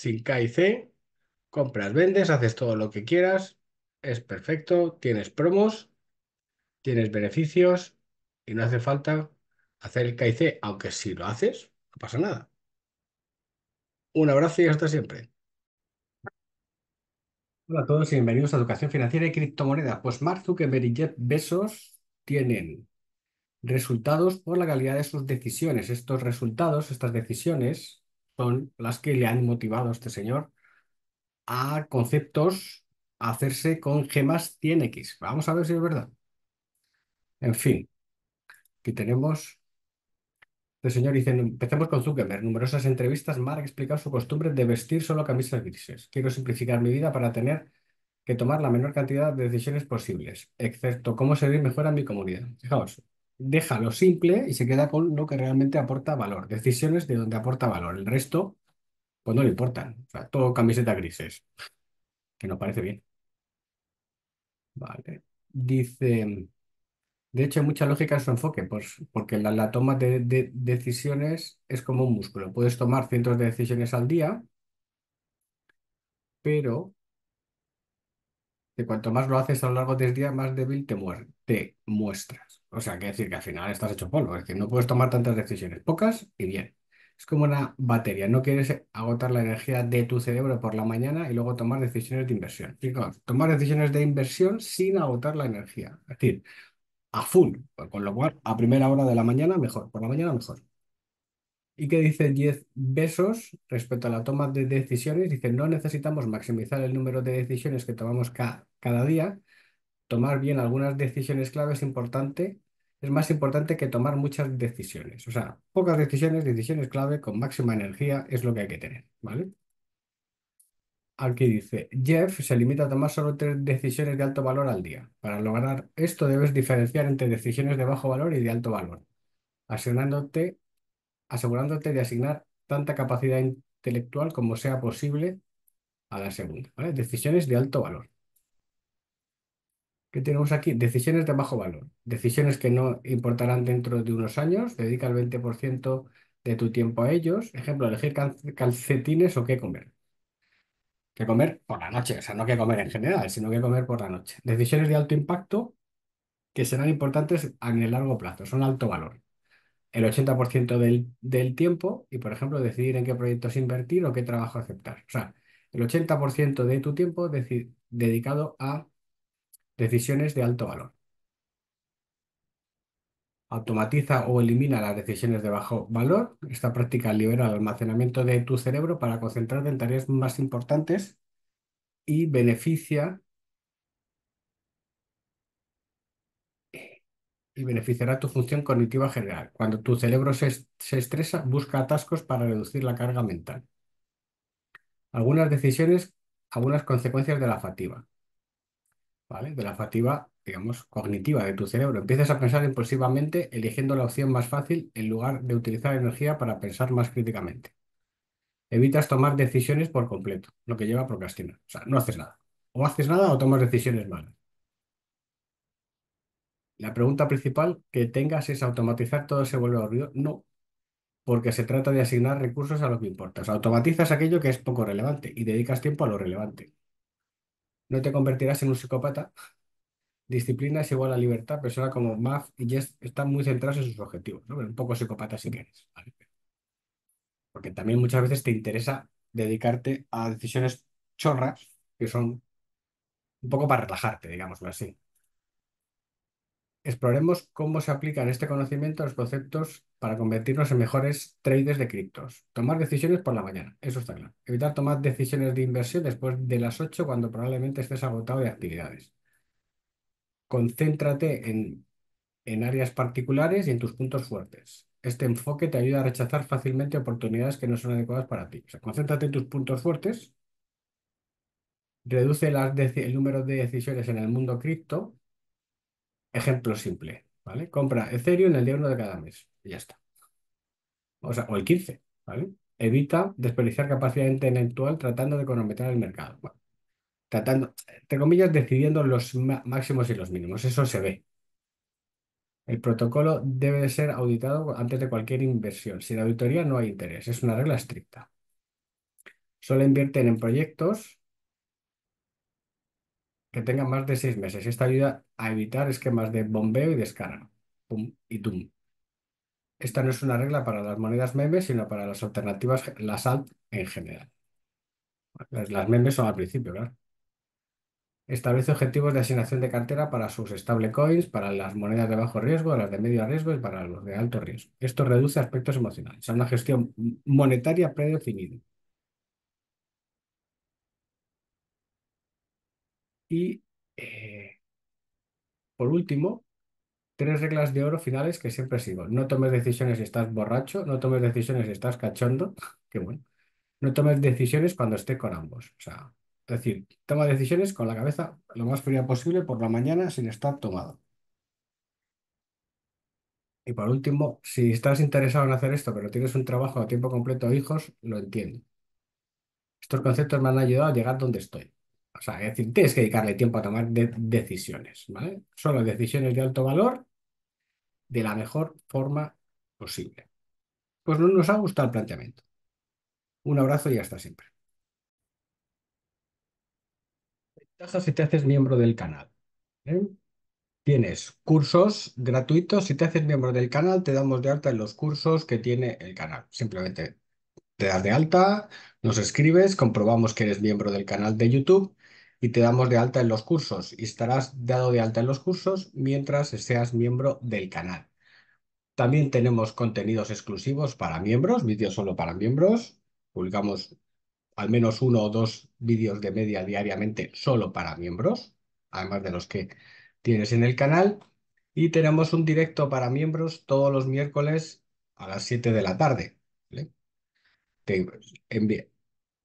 sin K C, compras, vendes, haces todo lo que quieras, es perfecto, tienes promos, tienes beneficios y no hace falta hacer el K aunque si lo haces, no pasa nada. Un abrazo y hasta siempre. Hola a todos y bienvenidos a Educación Financiera y Criptomonedas. Pues Mark Zuckerberg y Jeff tienen resultados por la calidad de sus decisiones. Estos resultados, estas decisiones, son las que le han motivado a este señor a conceptos a hacerse con gemas 100x. Vamos a ver si es verdad. En fin, aquí tenemos el este señor dice, empecemos con Zuckerberg. Numerosas entrevistas, Mark explicado su costumbre de vestir solo camisas grises. Quiero simplificar mi vida para tener que tomar la menor cantidad de decisiones posibles, excepto cómo servir mejor a mi comunidad. Fijaos, deja lo simple y se queda con lo que realmente aporta valor, decisiones de donde aporta valor. El resto, pues no le importan. O sea, todo camiseta grises, que no parece bien. Vale. Dice, de hecho, hay mucha lógica en su enfoque, pues, porque la, toma de, decisiones es como un músculo. Puedes tomar cientos de decisiones al día, pero de cuanto más lo haces a lo largo del día, más débil te, te muestras. O sea, que decir que al final estás hecho polvo, es decir, no puedes tomar tantas decisiones, pocas y bien. Es como una batería, no quieres agotar la energía de tu cerebro por la mañana y luego tomar decisiones de inversión. Chicos, tomar decisiones de inversión sin agotar la energía, es decir, a full, con lo cual a primera hora de la mañana mejor, por la mañana mejor. ¿Y qué dice 10 besos respecto a la toma de decisiones? Dice, no necesitamos maximizar el número de decisiones que tomamos cada día, tomar bien algunas decisiones clave es importante, es más importante que tomar muchas decisiones. O sea, pocas decisiones, decisiones clave con máxima energía es lo que hay que tener, ¿vale? Aquí dice, Jeff se limita a tomar solo tres decisiones de alto valor al día. Para lograr esto debes diferenciar entre decisiones de bajo valor y de alto valor, asegurándote, asegurándote de asignar tanta capacidad intelectual como sea posible a la segunda. Decisiones de alto valor. ¿Qué tenemos aquí? Decisiones de bajo valor. Decisiones que no importarán dentro de unos años. Dedica el 20% de tu tiempo a ellos. Ejemplo, elegir calcetines o qué comer. ¿Qué comer? Por la noche. O sea, no qué comer en general, sino qué comer por la noche. Decisiones de alto impacto que serán importantes en el largo plazo. Son alto valor. El 80% del, del tiempo y, por ejemplo, decidir en qué proyectos invertir o qué trabajo aceptar. O sea, el 80% de tu tiempo dedicado a Decisiones de alto valor. Automatiza o elimina las decisiones de bajo valor. Esta práctica libera el almacenamiento de tu cerebro para concentrarte en tareas más importantes y beneficia y beneficiará tu función cognitiva general. Cuando tu cerebro se, se, estresa, busca atascos para reducir la carga mental. Algunas decisiones, algunas consecuencias de la fatiga. De la fatiga, digamos, cognitiva de tu cerebro. Empiezas a pensar impulsivamente eligiendo la opción más fácil en lugar de utilizar energía para pensar más críticamente. Evitas tomar decisiones por completo, lo que lleva a procrastinar. O sea, no haces nada. O haces nada o tomas decisiones malas. La pregunta principal que tengas es automatizar todo ese vuelve ruido? No, porque se trata de asignar recursos a lo que importa. automatizas aquello que es poco relevante y dedicas tiempo a lo relevante no te convertirás en un psicópata. Disciplina es igual a libertad. Persona como Maf y Jess están muy centrados en sus objetivos, un poco psicópata si quieres, Porque también muchas veces te interesa dedicarte a decisiones chorras que son un poco para relajarte, digámoslo así. Exploremos cómo se aplican este conocimiento a los conceptos para convertirnos en mejores traders de criptos. Tomar decisiones por la mañana, eso está claro. Evitar tomar decisiones de inversión después de las 8 cuando probablemente estés agotado de actividades. Concéntrate en, áreas particulares y en tus puntos fuertes. Este enfoque te ayuda a rechazar fácilmente oportunidades que no son adecuadas para ti. concéntrate en tus puntos fuertes, reduce el número de decisiones en el mundo cripto Ejemplo simple, ¿vale? Compra Ethereum el día 1 de cada mes y ya está. O sea, o el 15, ¿vale? Evita desperdiciar capacidad intelectual tratando de cronometrar el mercado. tratando, entre comillas, decidiendo los máximos y los mínimos. Eso se ve. El protocolo debe de ser auditado antes de cualquier inversión. Sin auditoría no hay interés. Es una regla estricta. Solo invierten en proyectos que tenga más de seis meses. Esta ayuda a evitar esquemas de bombeo y descarga. Pum y tum. Esta no es una regla para las monedas memes, sino para las alternativas, las alt en general. Las, las memes son al principio, ¿verdad? Establece objetivos de asignación de cartera para sus stablecoins, para las monedas de bajo riesgo, las de medio riesgo y para los de alto riesgo. Esto reduce aspectos emocionales. Es una gestión monetaria predefinida. Y eh, por último, tres reglas de oro finales que siempre sigo. No tomes decisiones si estás borracho, no tomes decisiones si estás cachondo, qué bueno. No tomes decisiones cuando esté con ambos. O sea, es decir, toma decisiones con la cabeza lo más fría posible por la mañana sin estar tomado. Y por último, si estás interesado en hacer esto, pero tienes un trabajo a tiempo completo o hijos, lo entiendo. Estos conceptos me han ayudado a llegar donde estoy. O sea, es decir, tienes que dedicarle tiempo a tomar decisiones, ¿vale? Solo decisiones de alto valor de la mejor forma posible. Pues no nos ha gustado el planteamiento. Un abrazo y hasta siempre. Ventajas si te haces miembro del canal. ¿eh? Tienes cursos gratuitos. Si te haces miembro del canal, te damos de alta en los cursos que tiene el canal. Simplemente te das de alta, nos escribes, comprobamos que eres miembro del canal de YouTube y te damos de alta en los cursos y estarás dado de alta en los cursos mientras seas miembro del canal. También tenemos contenidos exclusivos para miembros, vídeos solo para miembros. Publicamos al menos uno o dos vídeos de media diariamente solo para miembros, además de los que tienes en el canal. Y tenemos un directo para miembros todos los miércoles a las 7 de la tarde. Te